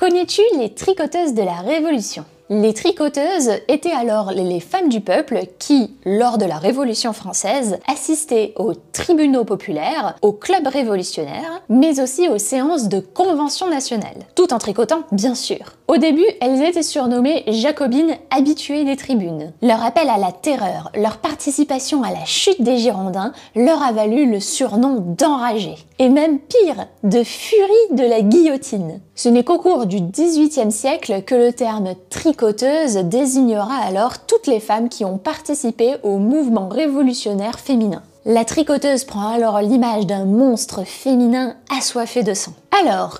Connais-tu les tricoteuses de la Révolution Les tricoteuses étaient alors les femmes du peuple qui, lors de la Révolution française, assistaient aux tribunaux populaires, aux clubs révolutionnaires, mais aussi aux séances de conventions nationales. Tout en tricotant, bien sûr. Au début, elles étaient surnommées Jacobines habituées des tribunes. Leur appel à la terreur, leur participation à la chute des Girondins leur a valu le surnom d'enragées et même pire, de furie de la guillotine. Ce n'est qu'au cours du XVIIIe siècle que le terme tricoteuse désignera alors toutes les femmes qui ont participé au mouvement révolutionnaire féminin. La tricoteuse prend alors l'image d'un monstre féminin assoiffé de sang. Alors,